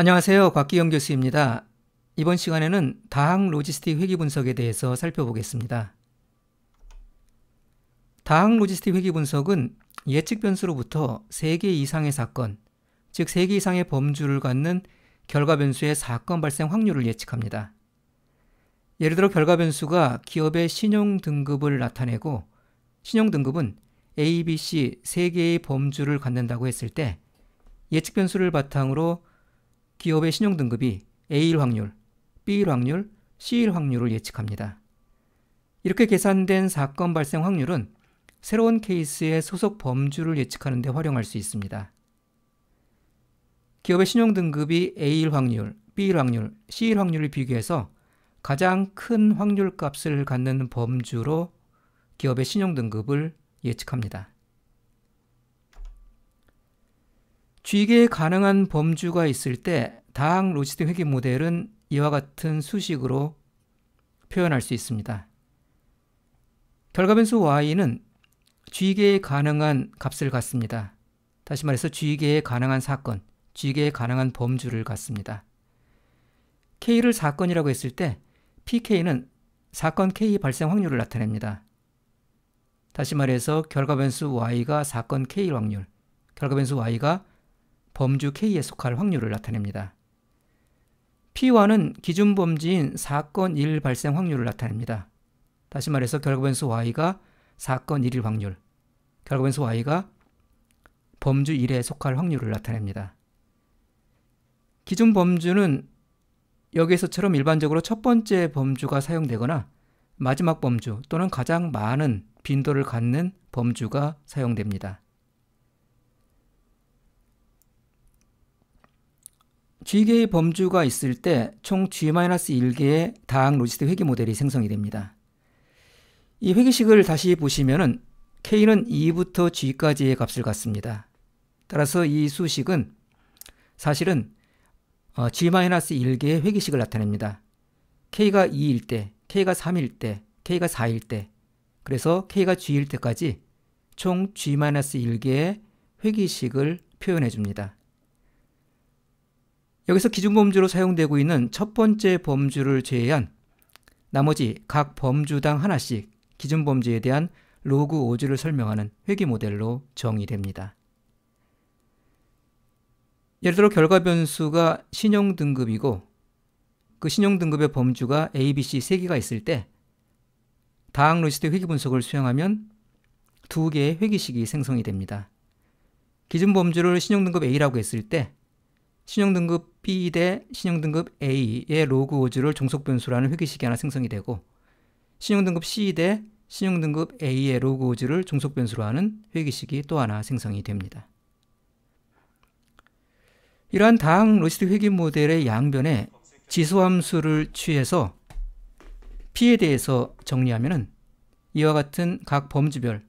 안녕하세요. 곽기영 교수입니다. 이번 시간에는 다항 로지스틱 회귀 분석에 대해서 살펴보겠습니다. 다항 로지스틱 회귀 분석은 예측 변수로부터 3개 이상의 사건, 즉 3개 이상의 범주를 갖는 결과 변수의 사건 발생 확률을 예측합니다. 예를 들어 결과 변수가 기업의 신용 등급을 나타내고 신용 등급은 A, B, C 3개의 범주를 갖는다고 했을 때 예측 변수를 바탕으로 기업의 신용등급이 A일 확률, B일 확률, C일 확률을 예측합니다. 이렇게 계산된 사건 발생 확률은 새로운 케이스의 소속 범주를 예측하는 데 활용할 수 있습니다. 기업의 신용등급이 A일 확률, B일 확률, C일 확률을 비교해서 가장 큰 확률 값을 갖는 범주로 기업의 신용등급을 예측합니다. 쥐에 가능한 범주가 있을 때 다항 로지드 회계 모델은 이와 같은 수식으로 표현할 수 있습니다. 결과변수 y는 쥐에 가능한 값을 갖습니다. 다시 말해서 쥐에 가능한 사건, 쥐에 가능한 범주를 갖습니다. k를 사건이라고 했을 때 pk는 사건 k 발생 확률을 나타냅니다. 다시 말해서 결과변수 y가 사건 k 확률, 결과변수 y가 범주 K에 속할 확률을 나타냅니다. P와는 기준 범지인 사건 1 발생 확률을 나타냅니다. 다시 말해서 결과변수 Y가 사건 1일 확률, 결과변수 Y가 범주 1에 속할 확률을 나타냅니다. 기준 범주는 여기에서처럼 일반적으로 첫 번째 범주가 사용되거나 마지막 범주 또는 가장 많은 빈도를 갖는 범주가 사용됩니다. G개의 범주가 있을 때 총 G-1개의 다항 로지스트 회귀 모델이 생성이 됩니다. 이 회귀식을 다시 보시면은 K는 2부터 G까지의 값을 갖습니다. 따라서 이 수식은 사실은 어, G-1개의 회귀식을 나타냅니다. K가 2일 때, K가 3일 때, K가 4일 때, 그래서 K가 G일 때까지 총 G-1개의 회귀식을 표현해 줍니다. 여기서 기준범주로 사용되고 있는 첫 번째 범주를 제외한 나머지 각 범주당 하나씩 기준범주에 대한 로그 오즈를 설명하는 회귀 모델로 정의됩니다. 예를 들어 결과 변수가 신용 등급이고 그 신용 등급의 범주가 A, B, C 3개가 있을 때 다항 리스트 회귀 분석을 수행하면 두 개의 회귀식이 생성이 됩니다. 기준 범주를 신용 등급 A라고 했을 때 신용등급 B 대 신용등급 A의 로그 오즈를 종속 변수라는 회귀식이 하나 생성이 되고 신용등급 C 대 신용등급 A의 로그 오즈를 종속 변수로 하는 회귀식이 또 하나 생성이 됩니다. 이러한 다항 로시드 회귀 모델의 양변에 지수함수를 취해서 P에 대해서 정리하면 이와 같은 각 범주별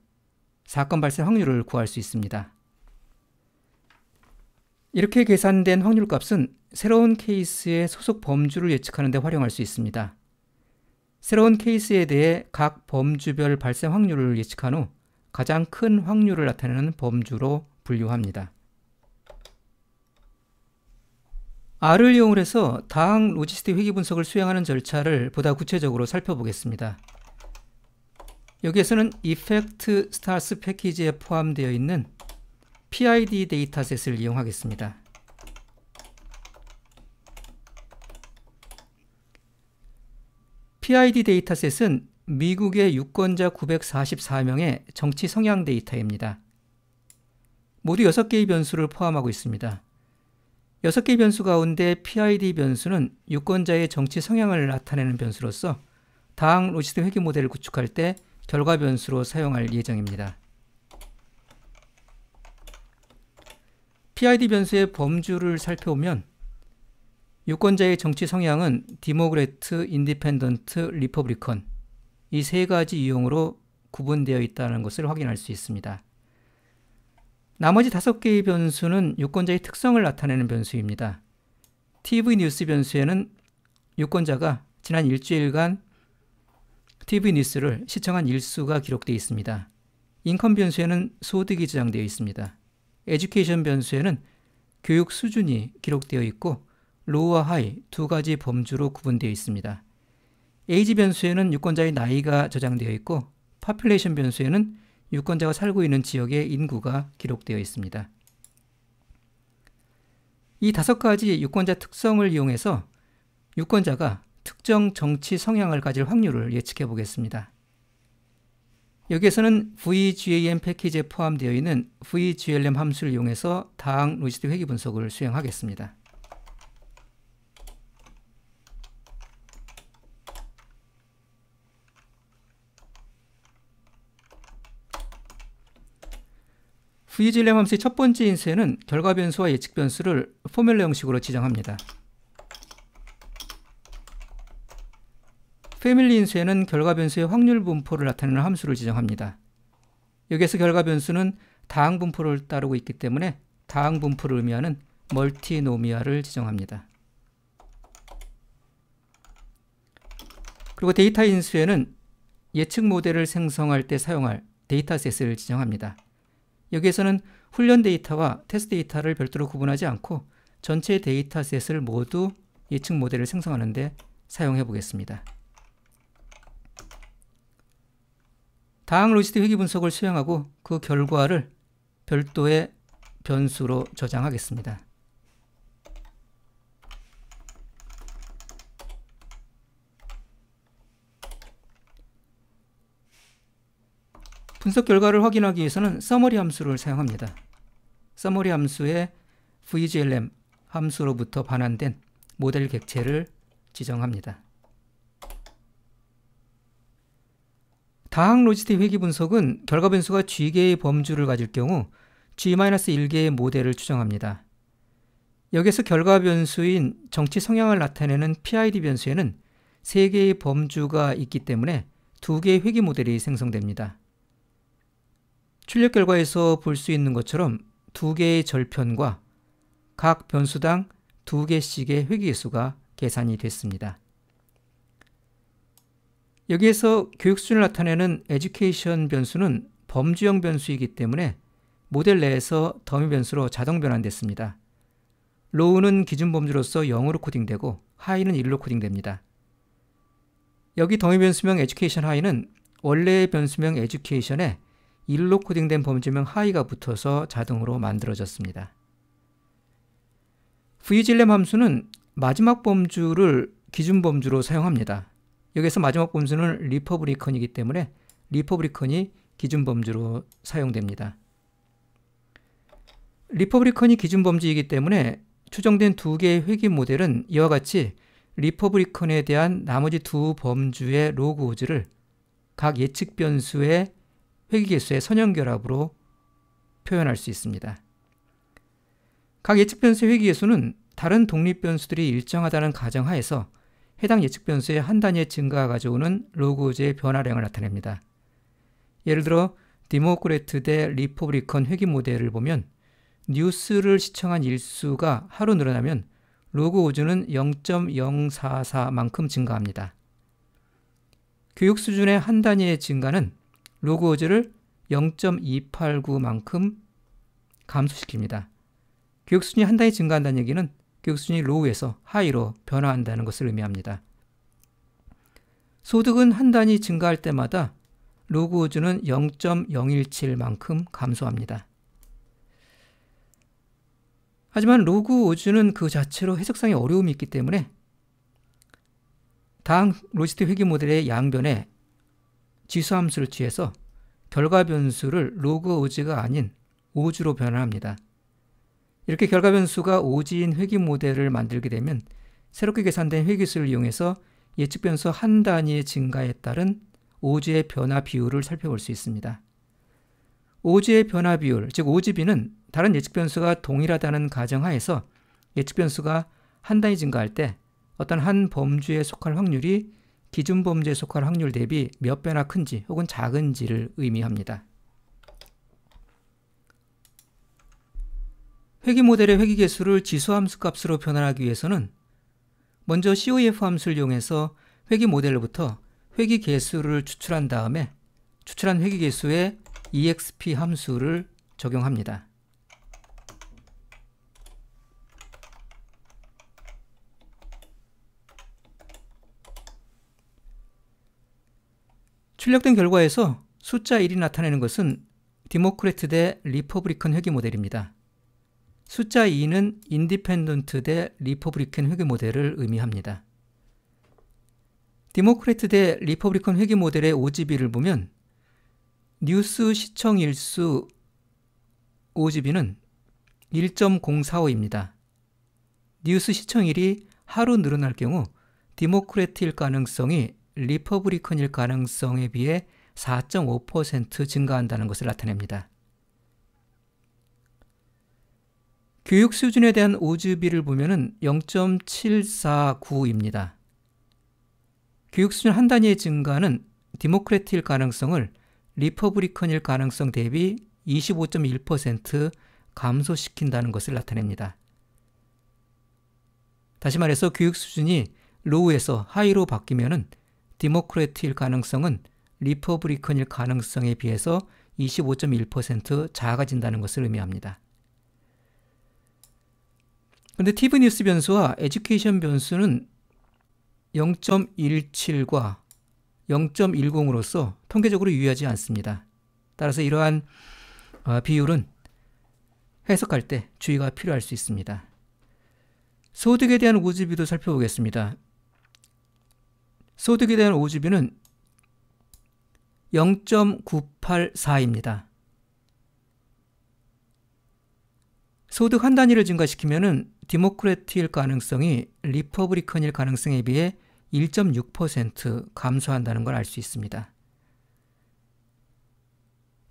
사건 발생 확률을 구할 수 있습니다. 이렇게 계산된 확률 값은 새로운 케이스의 소속 범주를 예측하는 데 활용할 수 있습니다. 새로운 케이스에 대해 각 범주별 발생 확률을 예측한 후 가장 큰 확률을 나타내는 범주로 분류합니다. R을 이용해서 다항 로지스틱 회귀 분석을 수행하는 절차를 보다 구체적으로 살펴보겠습니다. 여기에서는 Effect Stars 패키지에 포함되어 있는 PID 데이터셋을 이용하겠습니다. PID 데이터셋은 미국의 유권자 944명의 정치 성향 데이터입니다. 모두 6개의 변수를 포함하고 있습니다. 6개의 변수 가운데 PID 변수는 유권자의 정치 성향을 나타내는 변수로서 당 로시드 회계 모델을 구축할 때 결과 변수로 사용할 예정입니다. PID 변수의 범주를 살펴보면 유권자의 정치 성향은 디모그레트, 인디펜던트, 리퍼브리컨이 세 가지 유형으로 구분되어 있다는 것을 확인할 수 있습니다. 나머지 다섯 개의 변수는 유권자의 특성을 나타내는 변수입니다. TV 뉴스 변수에는 유권자가 지난 일주일간 TV 뉴스를 시청한 일수가 기록되어 있습니다. 인컴 변수에는 소득이 저장되어 있습니다. 에듀케이션 변수에는 교육 수준이 기록되어 있고 로우와 하이 두 가지 범주로 구분되어 있습니다. 에이지 변수에는 유권자의 나이가 저장되어 있고 파퓰레이션 변수에는 유권자가 살고 있는 지역의 인구가 기록되어 있습니다. 이 다섯 가지 유권자 특성을 이용해서 유권자가 특정 정치 성향을 가질 확률을 예측해 보겠습니다. 여기에서는 VGAM 패키지에 포함되어 있는 VGLM 함수를 이용해서 다항 로지스 회귀 분석을 수행하겠습니다. VGLM 함수의 첫 번째 인쇄는 결과 변수와 예측 변수를 포뮬러 형식으로 지정합니다. 패밀리 인수에는 결과 변수의 확률 분포를 나타내는 함수를 지정합니다. 여기에서 결과 변수는 다항 분포를 따르고 있기 때문에 다항 분포를 의미하는 멀티노미아를 지정합니다. 그리고 데이터 인수에는 예측 모델을 생성할 때 사용할 데이터셋을 지정합니다. 여기에서는 훈련 데이터와 테스트 데이터를 별도로 구분하지 않고 전체 데이터셋을 모두 예측 모델을 생성하는데 사용해 보겠습니다. 다항 로지스틱 회귀 분석을 수행하고 그 결과를 별도의 변수로 저장하겠습니다. 분석 결과를 확인하기 위해서는 서머리 함수를 사용합니다. 서머리 함수에 vglm 함수로부터 반환된 모델 객체를 지정합니다. 다항 로지스틱 회귀 분석은 결과 변수가 g개의 범주를 가질 경우 g-1개의 모델을 추정합니다. 여기서 결과 변수인 정치 성향을 나타내는 PID 변수에는 3개의 범주가 있기 때문에 2개의 회귀 모델이 생성됩니다. 출력 결과에서 볼 수 있는 것처럼 2개의 절편과 각 변수당 2개씩의 회귀 개수가 계산이 됐습니다. 여기에서 교육 수준을 나타내는 education 변수는 범주형 변수이기 때문에 모델 내에서 더미 변수로 자동 변환됐습니다. 로우는 기준 범주로서 0으로 코딩되고 하이는 1로 코딩됩니다. 여기 더미 변수명 education 하이는 원래의 변수명 education에 1로 코딩된 범주명 하이가 붙어서 자동으로 만들어졌습니다. v g l 함수는 마지막 범주를 기준 범주로 사용합니다. 여기서 마지막 범수는 리퍼브리컨이기 때문에 리퍼브리컨이 기준 범주로 사용됩니다. 리퍼브리컨이 기준 범주이기 때문에 추정된 두 개의 회귀 모델은 이와 같이 리퍼브리컨에 대한 나머지 두 범주의 로그 오즈를 각 예측 변수의 회귀 개수의 선형 결합으로 표현할 수 있습니다. 각 예측 변수의 회귀 개수는 다른 독립 변수들이 일정하다는 가정하에서 해당 예측 변수의 한 단위의 증가가 가져오는 로그오즈의 변화량을 나타냅니다. 예를 들어 디모크레트 대리퍼브리컨 회기 모델을 보면 뉴스를 시청한 일수가 하루 늘어나면 로그오즈는 0.044만큼 증가합니다. 교육 수준의 한 단위의 증가는 로그오즈를 0.289만큼 감소시킵니다. 교육 수준이 한 단위 증가한다는 얘기는 교육수준 로우에서 하이로 변화한다는 것을 의미합니다. 소득은 한 단위 증가할 때마다 로그우즈는 0.017만큼 감소합니다. 하지만 로그우즈는 그 자체로 해석상의 어려움이 있기 때문에 당 로지트 회귀 모델의 양변에 지수함수를 취해서 결과 변수를 로그우즈가 아닌 오주로 변환합니다. 이렇게 결과 변수가 오지인 회귀 모델을 만들게 되면 새롭게 계산된 회귀수를 이용해서 예측 변수 한 단위의 증가에 따른 오지의 변화 비율을 살펴볼 수 있습니다. 오지의 변화 비율, 즉 오지비는 다른 예측 변수가 동일하다는 가정하에서 예측 변수가 한 단위 증가할 때 어떤 한 범주에 속할 확률이 기준 범주에 속할 확률 대비 몇 배나 큰지 혹은 작은지를 의미합니다. 회귀 모델의 회귀 개수를 지수 함수 값으로 변환하기 위해서는 먼저 COEF 함수를 이용해서 회귀 모델로부터 회귀 개수를 추출한 다음에 추출한 회귀 개수에 exp 함수를 적용합니다. 출력된 결과에서 숫자 1이 나타내는 것은 디모크레트 대 리퍼브리컨 회귀 모델입니다. 숫자 2는 인디펜던트 대 리퍼브리칸 회계 모델을 의미합니다. 디모크레트 대 리퍼브리칸 회계 모델의 OGB를 보면 뉴스 시청 일수 OGB는 1.045입니다. 뉴스 시청일이 하루 늘어날 경우 디모크레트일 가능성이 리퍼브리컨일 가능성에 비해 4.5% 증가한다는 것을 나타냅니다. 교육 수준에 대한 오즈비를 보면은 0.749입니다. 교육 수준 한 단위의 증가는 디모크레티일 가능성을 리퍼브리컨일 가능성 대비 25.1% 감소시킨다는 것을 나타냅니다. 다시 말해서 교육 수준이 로우에서 하이로 바뀌면은 디모크레티일 가능성은 리퍼브리컨일 가능성에 비해서 25.1% 작아진다는 것을 의미합니다. 근데 TV 뉴스 변수와 에듀케이션 변수는 0.17과 0.10으로서 통계적으로 유효하지 않습니다. 따라서 이러한 어, 비율은 해석할 때 주의가 필요할 수 있습니다. 소득에 대한 오지비도 살펴보겠습니다. 소득에 대한 오지비는 0.984입니다. 소득 한 단위를 증가시키면은 디모크레티일 가능성이 리퍼브리컨일 가능성에 비해 1.6% 감소한다는 걸 알 수 있습니다.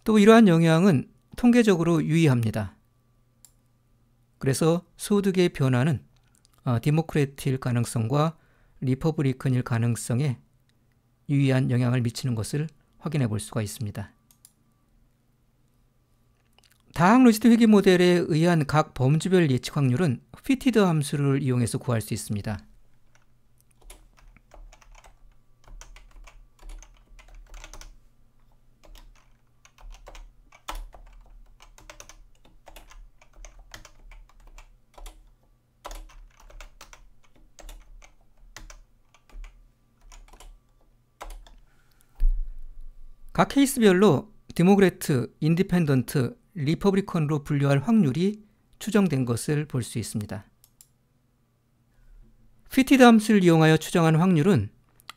또 이러한 영향은 통계적으로 유의합니다. 그래서 소득의 변화는 어, 디모크레트일 가능성과 리퍼브리컨일 가능성에 유의한 영향을 미치는 것을 확인해 볼 수가 있습니다. 다항 로지트 회계 모델에 의한 각 범주별 예측 확률은 피티드 함수를 이용해서 구할 수 있습니다. 각 케이스별로 디모그레트, 인디펜던트, 리퍼블리컨으로 분류할 확률이 추정된 것을 볼 수 있습니다. 피티드 함를 이용하여 추정한 확률은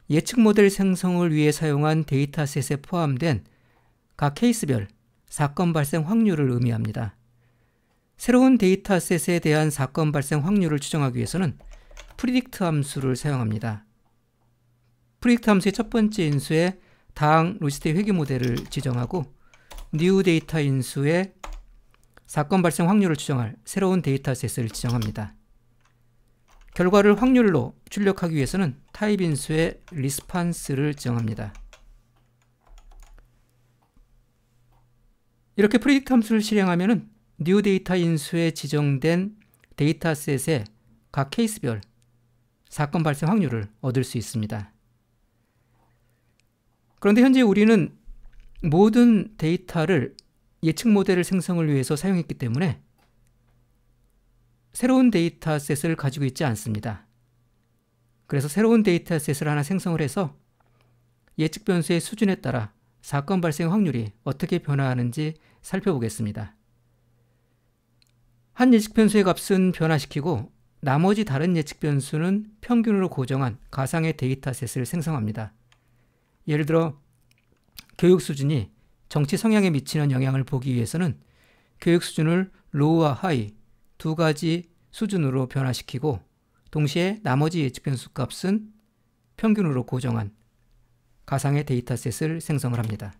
예측 모델 생성을 위해 사용한 데이터셋에 포함된 각 케이스별 사건 발생 확률을 의미합니다. 새로운 데이터셋에 대한 사건 발생 확률을 추정하기 위해서는 프리딕트 함수를 사용합니다. 프리딕트 함수의 첫 번째 인수에 다항 로지스틱 회귀 모델을 지정하고 뉴 데이터 인수의 사건 발생 확률을 추정할 새로운 데이터셋을 지정합니다. 결과를 확률로 출력하기 위해서는 타입 인수의 리스판스를 지정합니다. 이렇게 프리딕트 함수를 실행하면 뉴 데이터 인수에 지정된 데이터셋의 각 케이스별 사건 발생 확률을 얻을 수 있습니다. 그런데 현재 우리는 모든 데이터를 예측 모델을 생성을 위해서 사용했기 때문에 새로운 데이터셋을 가지고 있지 않습니다. 그래서 새로운 데이터셋을 하나 생성을 해서 예측 변수의 수준에 따라 사건 발생 확률이 어떻게 변화하는지 살펴보겠습니다. 한 예측 변수의 값은 변화시키고 나머지 다른 예측 변수는 평균으로 고정한 가상의 데이터셋을 생성합니다. 예를 들어 교육 수준이 정치 성향에 미치는 영향을 보기 위해서는 교육 수준을 로우와 하이 두 가지 수준으로 변화시키고 동시에 나머지 예측 변수 값은 평균으로 고정한 가상의 데이터셋을 생성을 합니다.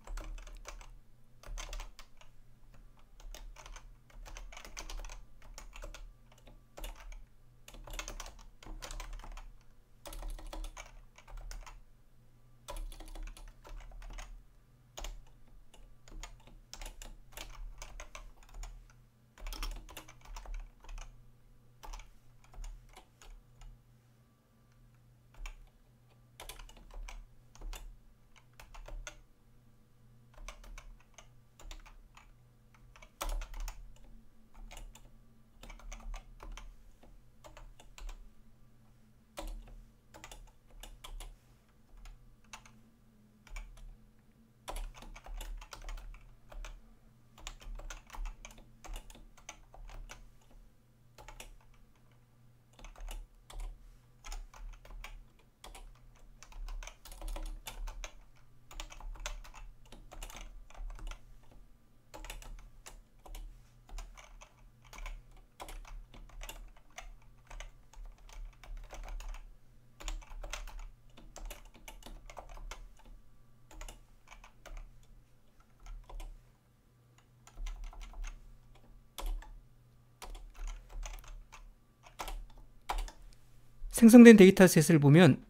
생성된 데이터셋을 보면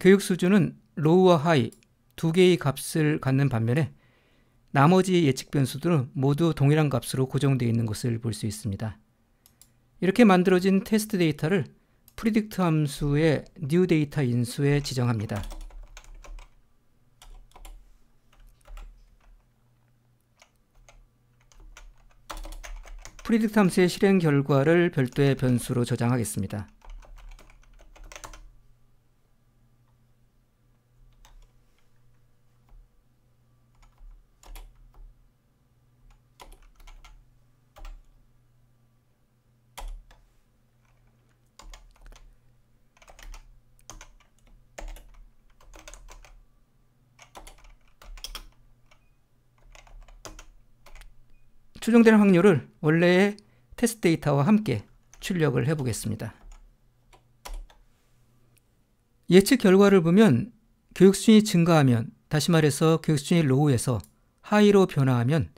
교육 수준은 로우와 하이 두 개의 값을 갖는 반면에 나머지 예측 변수들은 모두 동일한 값으로 고정되어 있는 것을 볼 수 있습니다. 이렇게 만들어진 테스트 데이터를 predict 함수의 new 데이터 인수에 지정합니다. 프리딕트 함수의 실행 결과를 별도의 변수로 저장하겠습니다. 수정될 확률을 원래의 테스트 데이터와 함께 출력을 해보겠습니다. 예측 결과를 보면 교육 수준이 증가하면 다시 말해서 교육 수준이 로우에서 하이로 변화하면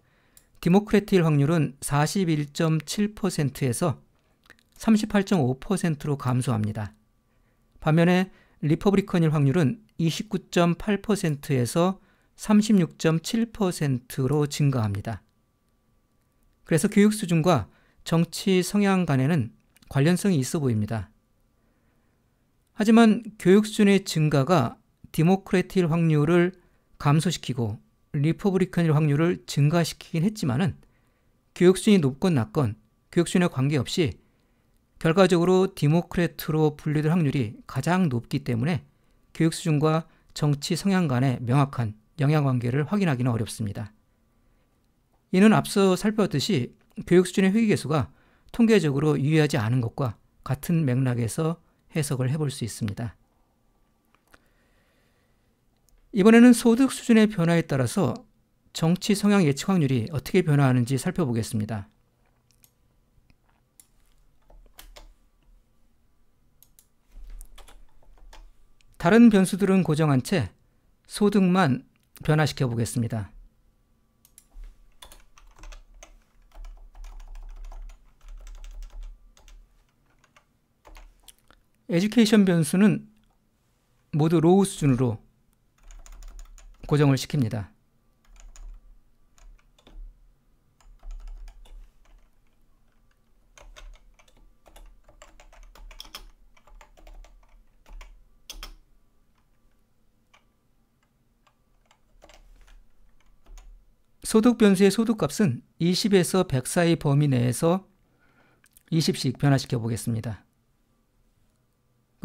디모크레틱 확률은 41.7%에서 38.5%로 감소합니다. 반면에 리퍼브리컨일 확률은 29.8%에서 36.7%로 증가합니다. 그래서 교육 수준과 정치 성향 간에는 관련성이 있어 보입니다. 하지만 교육 수준의 증가가 디모크레티 확률을 감소시키고 리퍼브리칸일 확률을 증가시키긴 했지만은 교육 수준이 높건 낮건 교육 수준에 관계없이 결과적으로 디모크레트로 분류될 확률이 가장 높기 때문에 교육 수준과 정치 성향 간의 명확한 영향관계를 확인하기는 어렵습니다. 이는 앞서 살펴봤듯이 교육 수준의 회귀 개수가 통계적으로 유의하지 않은 것과 같은 맥락에서 해석을 해볼 수 있습니다. 이번에는 소득 수준의 변화에 따라서 정치 성향 예측 확률이 어떻게 변화하는지 살펴보겠습니다. 다른 변수들은 고정한 채 소득만 변화시켜 보겠습니다. 에듀케이션 변수는 모두 로우 수준으로 고정을 시킵니다. 소득 변수의 소득값은 20에서 100 사이 범위 내에서 20씩 변화시켜 보겠습니다.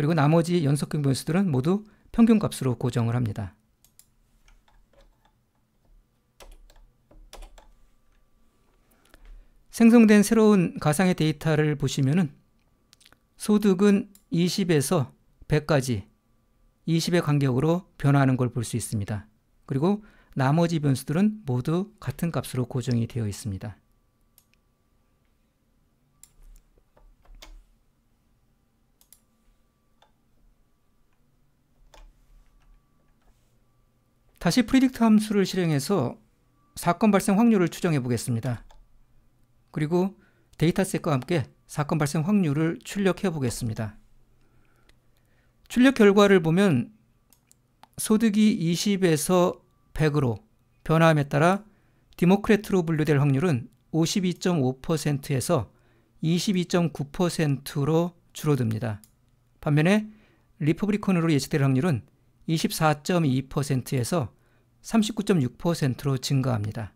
그리고 나머지 연속형 변수들은 모두 평균값으로 고정을 합니다. 생성된 새로운 가상의 데이터를 보시면 소득은 20에서 100까지 20의 간격으로 변화하는 걸 볼 수 있습니다. 그리고 나머지 변수들은 모두 같은 값으로 고정이 되어 있습니다. 다시 프리딕트 함수를 실행해서 사건 발생 확률을 추정해 보겠습니다. 그리고 데이터셋과 함께 사건 발생 확률을 출력해 보겠습니다. 출력 결과를 보면 소득이 20에서 100으로 변화함에 따라 디모크레트로 분류될 확률은 52.5%에서 22.9%로 줄어듭니다. 반면에 리퍼브리콘으로 예측될 확률은 24.2%에서 39.6%로 증가합니다.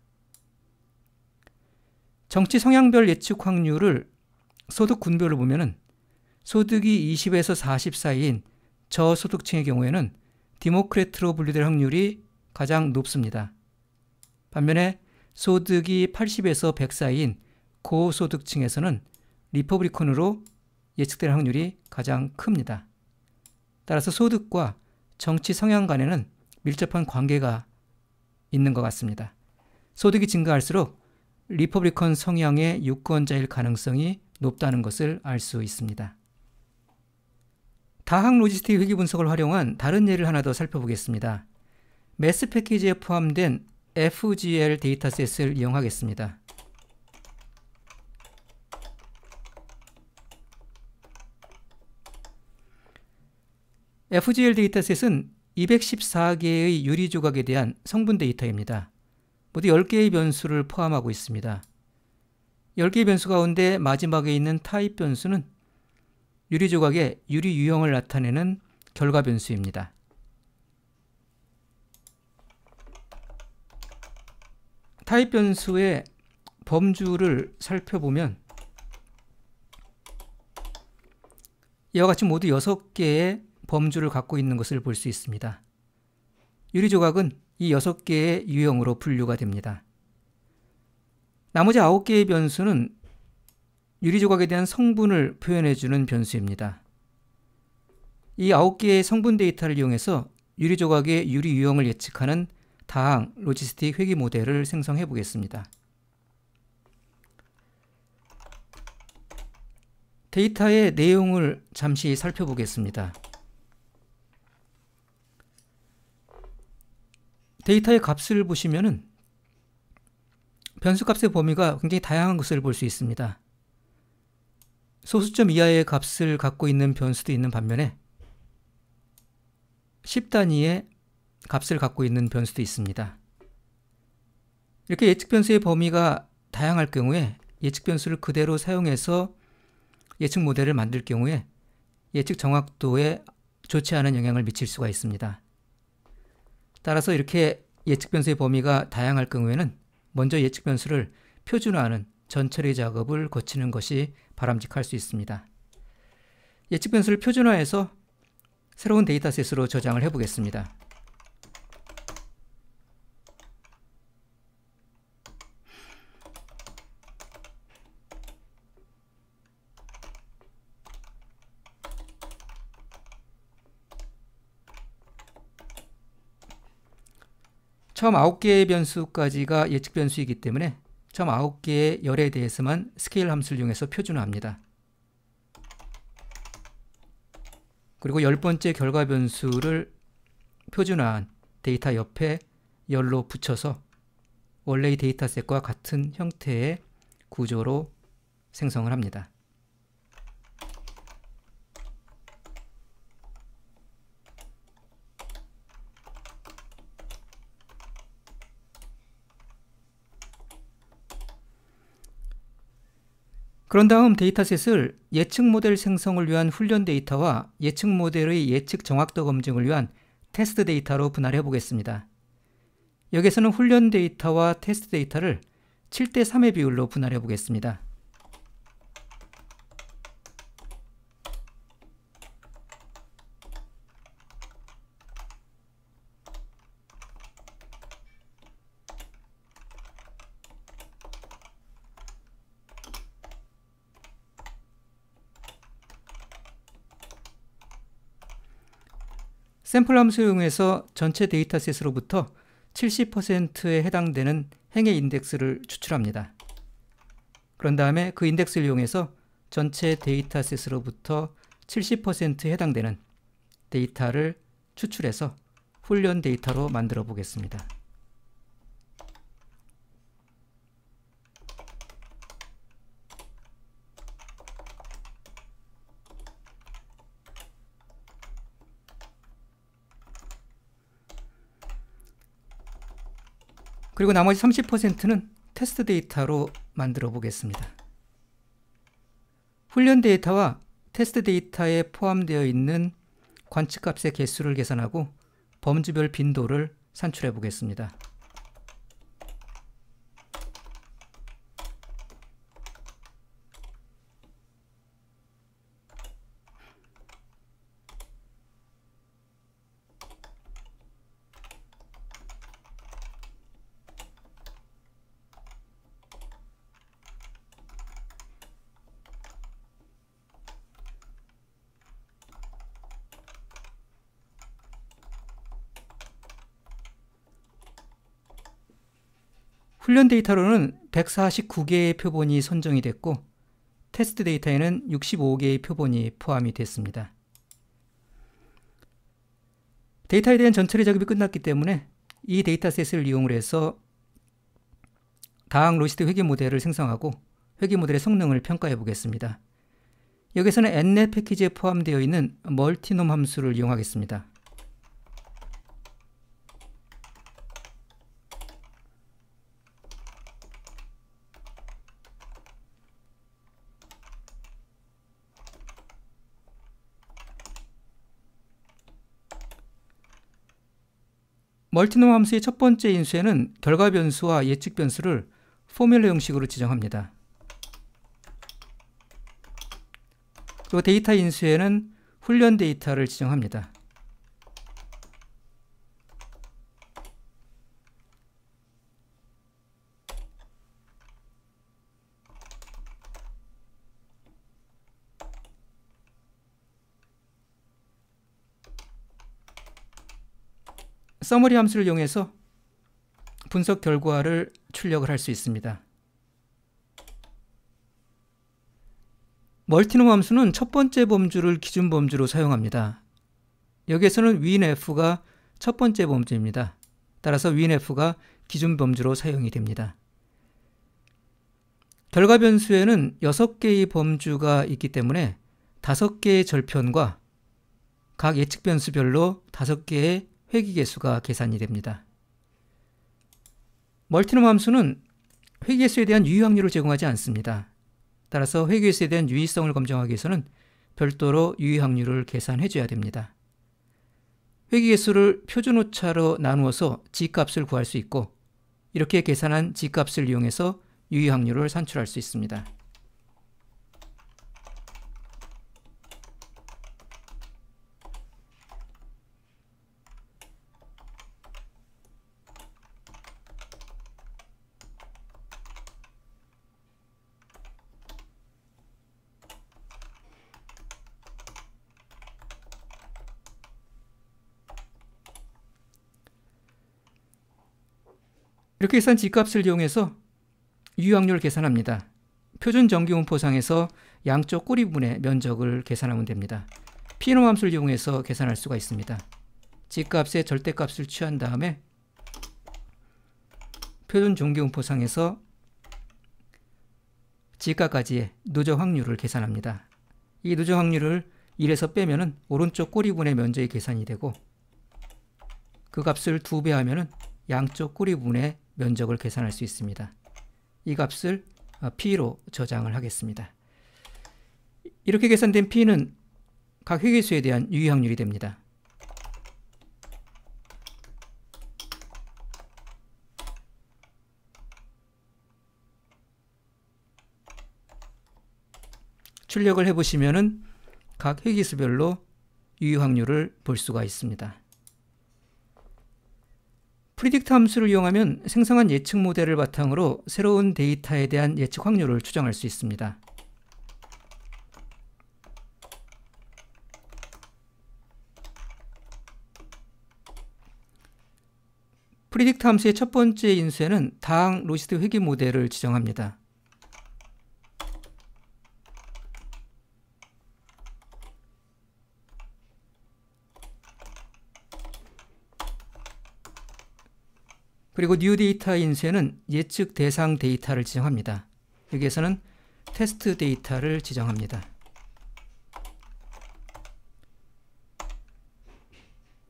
정치 성향별 예측 확률을 소득 군별로 보면은 소득이 20에서 40 사이인 저소득층의 경우에는 디모크레트로 분류될 확률이 가장 높습니다. 반면에 소득이 80에서 100 사이인 고소득층에서는 리퍼브리콘으로 예측될 확률이 가장 큽니다. 따라서 소득과 정치 성향 간에는 밀접한 관계가 있는 것 같습니다. 소득이 증가할수록 리퍼블리컨 성향의 유권자일 가능성이 높다는 것을 알 수 있습니다. 다항 로지스틱 회귀 분석을 활용한 다른 예를 하나 더 살펴보겠습니다. 매스 패키지에 포함된 FGL 데이터셋을 이용하겠습니다. FGL 데이터셋은 214개의 유리 조각에 대한 성분 데이터입니다. 모두 10개의 변수를 포함하고 있습니다. 10개의 변수 가운데 마지막에 있는 타입 변수는 유리 조각의 유리 유형을 나타내는 결과 변수입니다. 타입 변수의 범주를 살펴보면 이와 같이 모두 6개의 범주를 갖고 있는 것을 볼 수 있습니다. 유리 조각은 이 6개의 유형으로 분류가 됩니다. 나머지 9개의 변수는 유리 조각에 대한 성분을 표현해주는 변수입니다. 이 9개의 성분 데이터를 이용해서 유리 조각의 유리 유형을 예측하는 다항 로지스틱 회귀 모델을 생성해 보겠습니다. 데이터의 내용을 잠시 살펴보겠습니다. 데이터의 값을 보시면은 변수값의 범위가 굉장히 다양한 것을 볼 수 있습니다. 소수점 이하의 값을 갖고 있는 변수도 있는 반면에 10단위의 값을 갖고 있는 변수도 있습니다. 이렇게 예측 변수의 범위가 다양할 경우에 예측 변수를 그대로 사용해서 예측 모델을 만들 경우에 예측 정확도에 좋지 않은 영향을 미칠 수가 있습니다. 따라서 이렇게 예측 변수의 범위가 다양할 경우에는 먼저 예측 변수를 표준화하는 전처리 작업을 거치는 것이 바람직할 수 있습니다. 예측 변수를 표준화해서 새로운 데이터셋으로 저장을 해보겠습니다. 처음 9개의 변수까지가 예측 변수이기 때문에 처음 9개의 열에 대해서만 스케일 함수를 이용해서 표준화합니다. 그리고 열 번째 결과 변수를 표준화한 데이터 옆에 열로 붙여서 원래의 데이터셋과 같은 형태의 구조로 생성을 합니다. 그런 다음 데이터셋을 예측 모델 생성을 위한 훈련 데이터와 예측 모델의 예측 정확도 검증을 위한 테스트 데이터로 분할해 보겠습니다. 여기에서는 훈련 데이터와 테스트 데이터를 7대 3의 비율로 분할해 보겠습니다. 샘플 함수용에서 전체 데이터셋으로부터 70%에 해당되는 행의 인덱스를 추출합니다. 그런 다음에 그 인덱스를 이용해서 전체 데이터셋으로부터 70%에 해당되는 데이터를 추출해서 훈련 데이터로 만들어 보겠습니다. 그리고 나머지 30%는 테스트 데이터로 만들어 보겠습니다. 훈련 데이터와 테스트 데이터에 포함되어 있는 관측값의 개수를 계산하고 범주별 빈도를 산출해 보겠습니다. 훈련 데이터로는 149개의 표본이 선정이 됐고 테스트 데이터에는 65개의 표본이 포함이 됐습니다. 데이터에 대한 전처리 작업이 끝났기 때문에 이 데이터셋을 이용 해서 다항 로시트 회계 모델을 생성하고 회계 모델의 성능을 평가해 보겠습니다. 여기서는 n n 패키지에 포함되어 있는 멀티놈 함수를 이용하겠습니다. 멀티놈 함수의 첫 번째 인수에는 결과 변수와 예측 변수를 포뮬러 형식으로 지정합니다. 그리고 데이터 인수에는 훈련 데이터를 지정합니다. 서머리 함수를 이용해서 분석 결과를 출력을 할 수 있습니다. 멀티놈 함수는 첫 번째 범주를 기준 범주로 사용합니다. 여기에서는 winf가 첫 번째 범주입니다. 따라서 winf가 기준 범주로 사용이 됩니다. 결과 변수에는 6개의 범주가 있기 때문에 5개의 절편과 각 예측 변수별로 5개의 회귀 개수가 계산이 됩니다. 멀티넘 함수는 회귀 개수에 대한 유의 확률을 제공하지 않습니다. 따라서 회귀 개수에 대한 유의성을 검증하기 위해서는 별도로 유의 확률을 계산해 줘야 됩니다. 회귀 개수를 표준 오차로 나누어서 g값을 구할 수 있고 이렇게 계산한 g값을 이용해서 유의 확률을 산출할 수 있습니다. 이렇게 계산 집값을 이용해서 유효확률을 계산합니다. 표준 정기분포상에서 양쪽 꼬리분의 면적을 계산하면 됩니다. 피노함수를 이용해서 계산할 수가 있습니다. 집값의 절대값을 취한 다음에 표준 정기분포상에서 집값까지의 누적 확률을 계산합니다. 이 누적 확률을 1에서 빼면 은 오른쪽 꼬리분의 면적이 계산이 되고 그 값을 2배 하면 은 양쪽 꼬리분의 면적을 계산할 수 있습니다. 이 값을 어, P로 저장을 하겠습니다. 이렇게 계산된 P는 각 회계수에 대한 유의확률이 됩니다. 출력을 해보시면 각 회계수별로 유의확률을 볼 수가 있습니다. 프리딕트 함수를 이용하면 생성한 예측 모델을 바탕으로 새로운 데이터에 대한 예측 확률을 추정할 수 있습니다. 프리딕트 함수의 첫 번째 인수는 다항 로시드 회귀 모델을 지정합니다. 그리고 뉴데이터 인쇄는 예측 대상 데이터를 지정합니다. 여기에서는 테스트 데이터를 지정합니다.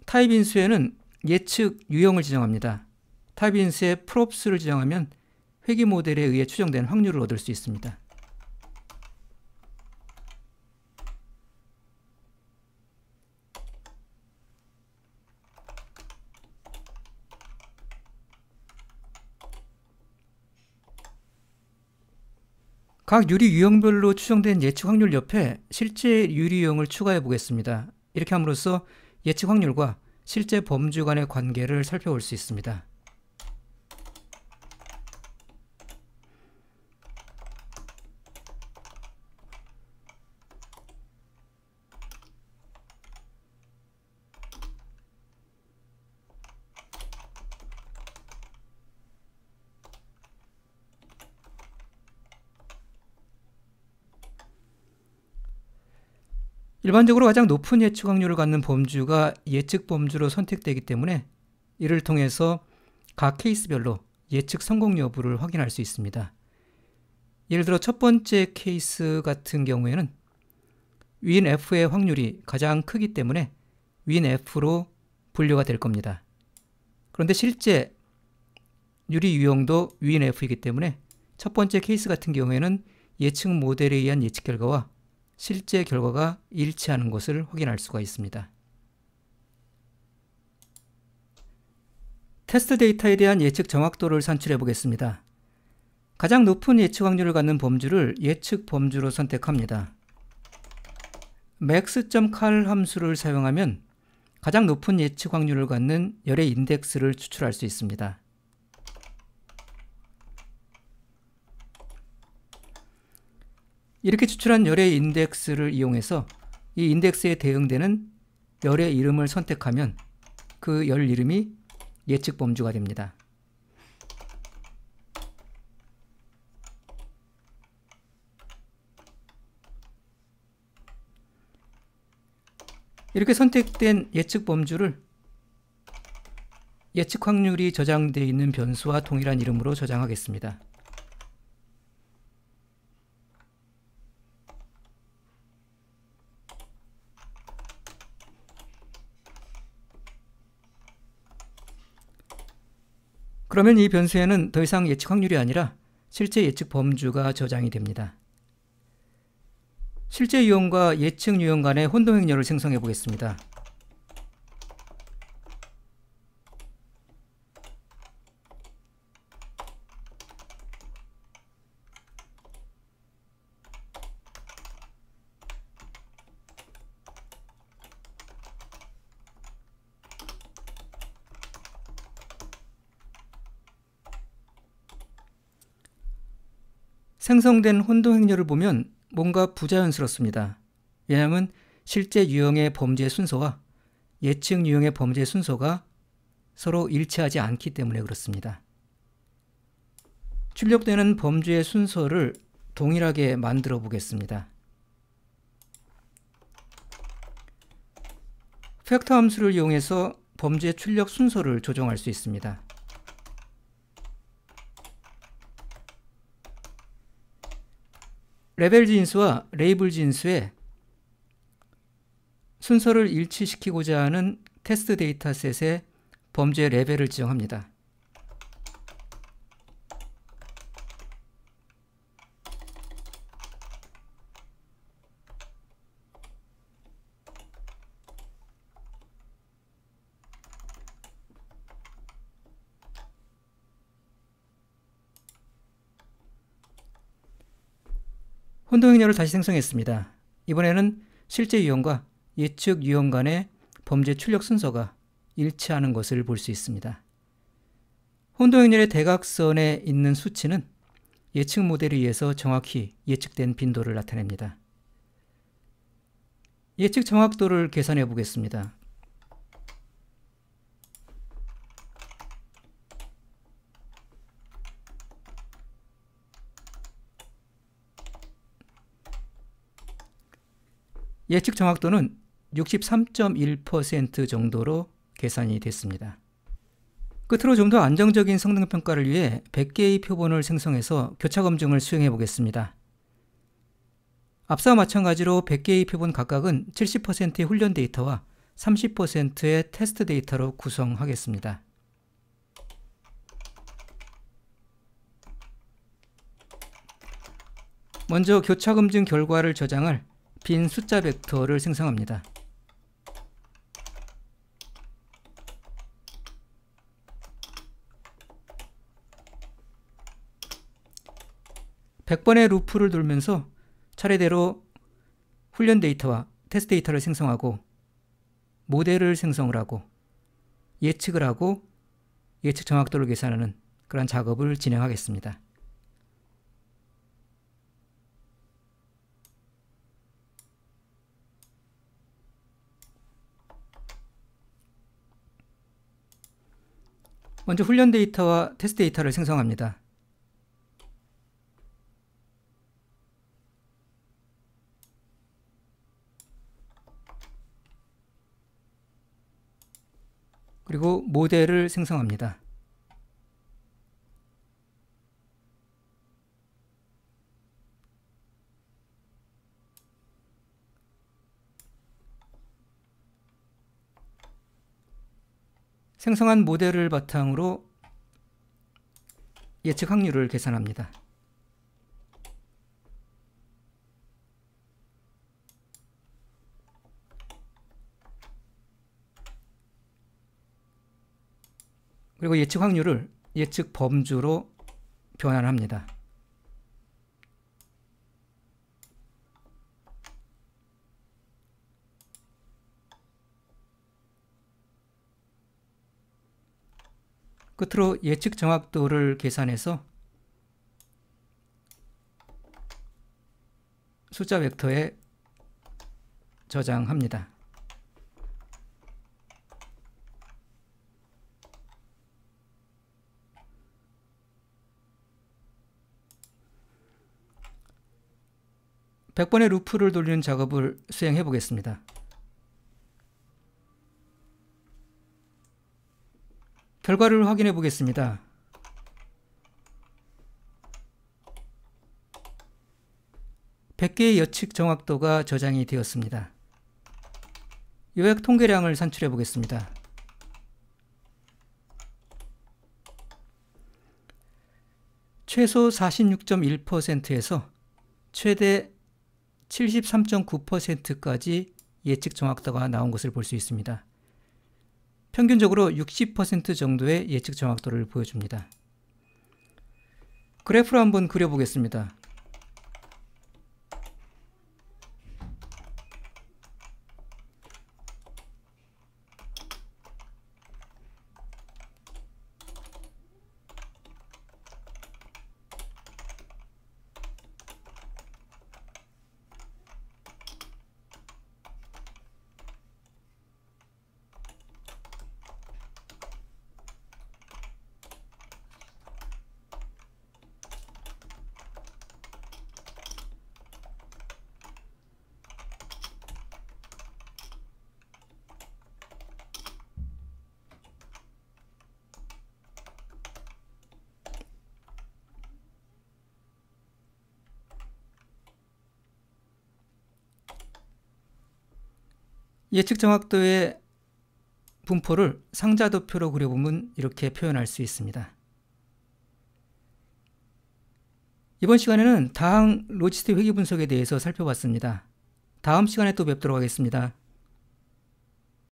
타입 인수에는 예측 유형을 지정합니다. 타입 인수의 프롭스를 지정하면 회귀 모델에 의해 추정된 확률을 얻을 수 있습니다. 각 유리 유형별로 추정된 예측 확률 옆에 실제 유리 유형을 추가해 보겠습니다. 이렇게 함으로써 예측 확률과 실제 범주 간의 관계를 살펴볼 수 있습니다. 일반적으로 가장 높은 예측 확률을 갖는 범주가 예측 범주로 선택되기 때문에 이를 통해서 각 케이스별로 예측 성공 여부를 확인할 수 있습니다. 예를 들어 첫 번째 케이스 같은 경우에는 윈 F의 확률이 가장 크기 때문에 윈 F로 분류가 될 겁니다. 그런데 실제 유리 유형도 윈 F이기 때문에 첫 번째 케이스 같은 경우에는 예측 모델에 의한 예측 결과와 실제 결과가 일치하는 것을 확인할 수가 있습니다. 테스트 데이터에 대한 예측 정확도를 산출해 보겠습니다. 가장 높은 예측 확률을 갖는 범주를 예측 범주로 선택합니다. max.cal 함수를 사용하면 가장 높은 예측 확률을 갖는 열의 인덱스를 추출할 수 있습니다. 이렇게 추출한 열의 인덱스를 이용해서 이 인덱스에 대응되는 열의 이름을 선택하면 그 열 이름이 예측 범주가 됩니다. 이렇게 선택된 예측 범주를 예측 확률이 저장되어 있는 변수와 동일한 이름으로 저장하겠습니다. 그러면 이 변수에는 더 이상 예측 확률이 아니라 실제 예측 범주가 저장이 됩니다. 실제 유형과 예측 유형 간의 혼동 행렬을 생성해 보겠습니다. 생성된 혼동 행렬을 보면 뭔가 부자연스럽습니다. 왜냐하면 실제 유형의 범죄 순서와 예측 유형의 범죄 순서가 서로 일치하지 않기 때문에 그렇습니다. 출력되는 범죄의 순서를 동일하게 만들어 보겠습니다. 팩터 함수를 이용해서 범죄 출력 순서를 조정할 수 있습니다. 레벨 진수와 레이블 진수의 순서를 일치시키고자 하는 테스트 데이터셋의 범죄 레벨을 지정합니다. 혼동행렬을 다시 생성했습니다. 이번에는 실제 유형과 예측 유형 간의 범죄 출력 순서가 일치하는 것을 볼 수 있습니다. 혼동행렬의 대각선에 있는 수치는 예측 모델에 의해서 정확히 예측된 빈도를 나타냅니다. 예측 정확도를 계산해 보겠습니다. 예측 정확도는 63.1% 정도로 계산이 됐습니다. 끝으로 좀 더 안정적인 성능 평가를 위해 100개의 표본을 생성해서 교차 검증을 수행해 보겠습니다. 앞서와 마찬가지로 100개의 표본 각각은 70%의 훈련 데이터와 30%의 테스트 데이터로 구성하겠습니다. 먼저 교차 검증 결과를 저장할 빈 숫자 벡터를 생성합니다. 1 0 0번의 루프를 돌면서 차례대로 훈련 데이터와 테스트 데이터를 생성하고 모델을 생성을 하고 예측을 하고 예측 정확도를 계산하는 그런 작업을 진행하겠습니다. 먼저 훈련 데이터와 테스트 데이터를 생성합니다. 그리고 모델을 생성합니다. 생성한 모델을 바탕으로 예측 확률을 계산합니다. 그리고 예측 확률을 예측 범주로 변환합니다. 끝으로 예측 정확도를 계산해서 숫자 벡터에 저장합니다. 백번의 루프를 돌리는 작업을 수행해 보겠습니다. 결과를 확인해 보겠습니다. 백개의 여측 정확도가 저장이 되었습니다. 요약 통계량을 산출해 보겠습니다. 최소 46.1%에서 최대 73.9%까지 예측 정확도가 나온 것을 볼 수 있습니다. 평균적으로 60% 정도의 예측 정확도를 보여줍니다. 그래프로 한번 그려보겠습니다. 예측 정확도의 분포를 상자도표로 그려보면 이렇게 표현할 수 있습니다. 이번 시간에는 다항 로지스틱 회귀 분석에 대해서 살펴봤습니다. 다음 시간에 또 뵙도록 하겠습니다.